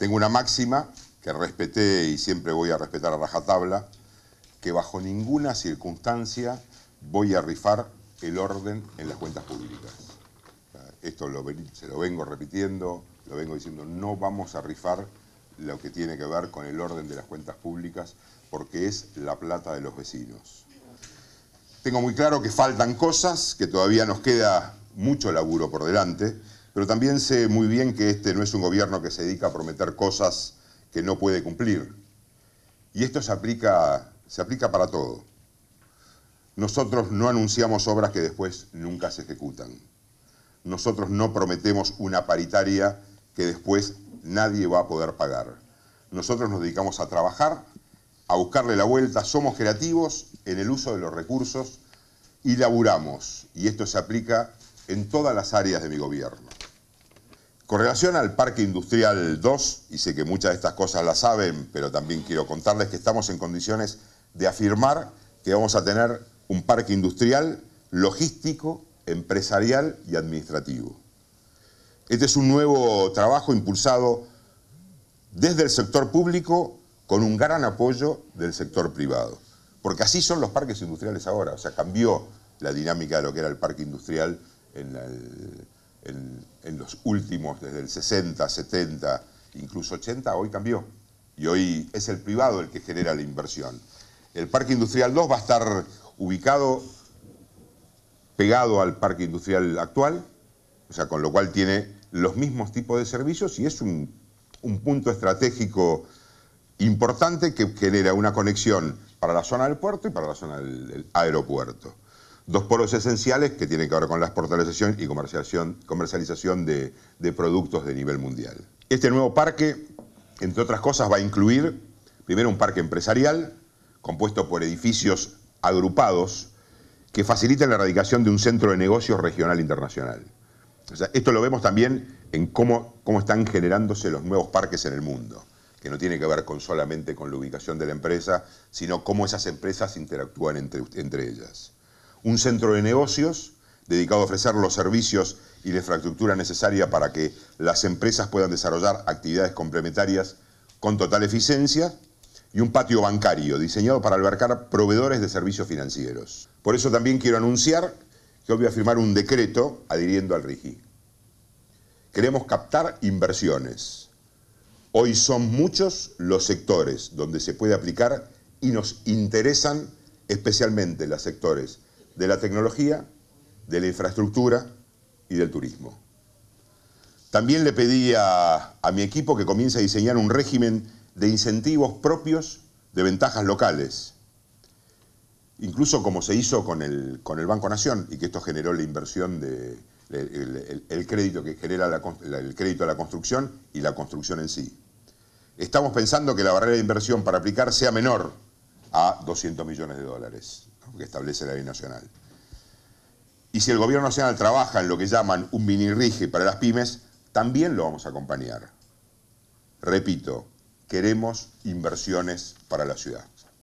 Tengo una máxima que respeté y siempre voy a respetar a rajatabla, que bajo ninguna circunstancia voy a rifar el orden en las cuentas públicas. Esto se lo vengo repitiendo, lo vengo diciendo, no vamos a rifar lo que tiene que ver con el orden de las cuentas públicas, porque es la plata de los vecinos. Tengo muy claro que faltan cosas, que todavía nos queda mucho laburo por delante, pero también sé muy bien que este no es un gobierno que se dedica a prometer cosas que no puede cumplir. Y esto se aplica, se aplica para todo. Nosotros no anunciamos obras que después nunca se ejecutan. Nosotros no prometemos una paritaria que después nadie va a poder pagar. Nosotros nos dedicamos a trabajar, a buscarle la vuelta, somos creativos en el uso de los recursos y laburamos. Y esto se aplica en todas las áreas de mi gobierno. Con relación al Parque Industrial 2, y sé que muchas de estas cosas las saben, pero también quiero contarles que estamos en condiciones de afirmar que vamos a tener un parque industrial, logístico, empresarial y administrativo. Este es un nuevo trabajo impulsado desde el sector público con un gran apoyo del sector privado. Porque así son los parques industriales ahora, o sea, cambió la dinámica de lo que era el parque industrial en el en, los últimos, desde el 60, 70, incluso 80, hoy cambió. Y hoy es el privado el que genera la inversión. El Parque Industrial 2 va a estar ubicado pegado al Parque Industrial actual, o sea, con lo cual tiene los mismos tipos de servicios y es un, punto estratégico importante que genera una conexión para la zona del puerto y para la zona del aeropuerto dos polos esenciales que tienen que ver con la exportación y comercialización, de, productos de nivel mundial. Este nuevo parque, entre otras cosas, va a incluir primero un parque empresarial compuesto por edificios agrupados que facilitan la erradicación de un centro de negocios regional internacional. esto lo vemos también en cómo, están generándose los nuevos parques en el mundo que no tiene que ver con solamente con la ubicación de la empresa, sino cómo esas empresas interactúan entre ellas un centro de negocios dedicado a ofrecer los servicios y la infraestructura necesaria para que las empresas puedan desarrollar actividades complementarias con total eficiencia, y un patio bancario diseñado para albergar proveedores de servicios financieros. Por eso también quiero anunciar que hoy voy a firmar un decreto adhiriendo al RIGI. Queremos captar inversiones. Hoy son muchos los sectores donde se puede aplicar y nos interesan especialmente los sectores de la tecnología, de la infraestructura y del turismo. También le pedí a, mi equipo que comience a diseñar un régimen de incentivos propios de ventajas locales, incluso como se hizo con el, con el Banco Nación y que esto generó la inversión de, el, crédito que genera el crédito a la construcción y la construcción en sí. Estamos pensando que la barrera de inversión para aplicar sea menor a 200 millones de dólares que establece la ley nacional. Y si el gobierno nacional trabaja en lo que llaman un mini rige para las pymes, también lo vamos a acompañar. Repito, queremos inversiones para la ciudad.